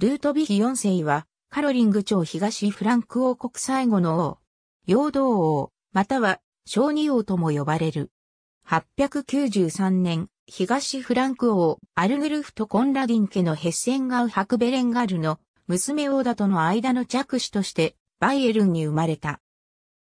ルートビヒ4世は、カロリング朝東フランク王国最後の王、陽道王、または小児王とも呼ばれる。893年、東フランク王、アルグルフとコンラディン家のヘッセンガウ・ハクベレンガルの娘王だとの間の着手として、バイエルンに生まれた。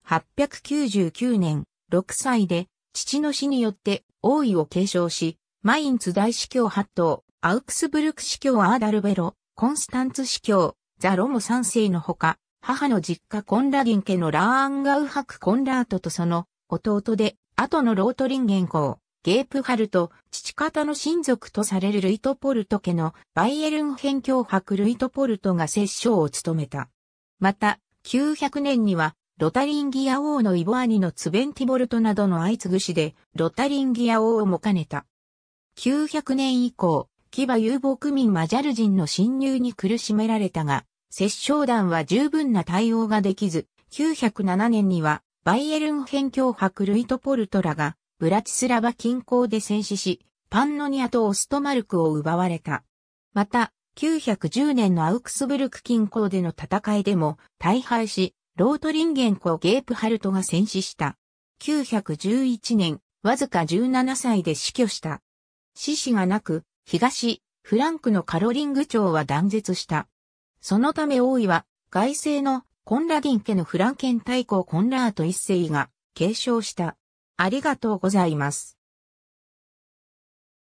899年、6歳で、父の死によって王位を継承し、マインツ大司教8頭、アウクスブルク司教アーダルベロ、コンスタンツ司教、ザ・ロモ三世のほか、母の実家コンラギン家のラーアンガウハク・コンラートとその弟で、後のロートリンゲン公、ゲープハルト、父方の親族とされるルイトポルト家のバイエルン辺境博ルイトポルトが摂政を務めた。また、900年には、ロタリンギア王のイボアニのツベンティボルトなどの相次ぐ死で、ロタリンギア王をも兼ねた。900年以降、キバ遊牧民マジャル人の侵入に苦しめられたが、殺傷団は十分な対応ができず、907年にはバイエルン辺境白ルイトポルトラがブラチスラバ近郊で戦死し、パンノニアとオストマルクを奪われた。また、910年のアウクスブルク近郊での戦いでも大敗し、ロートリンゲン湖ゲープハルトが戦死した。911年、わずか17歳で死去した。死死がなく、東、フランクのカロリング朝は断絶した。そのため王位は、外政のコンラディン家のフランケン大公コンラート一世が継承した。ありがとうございます。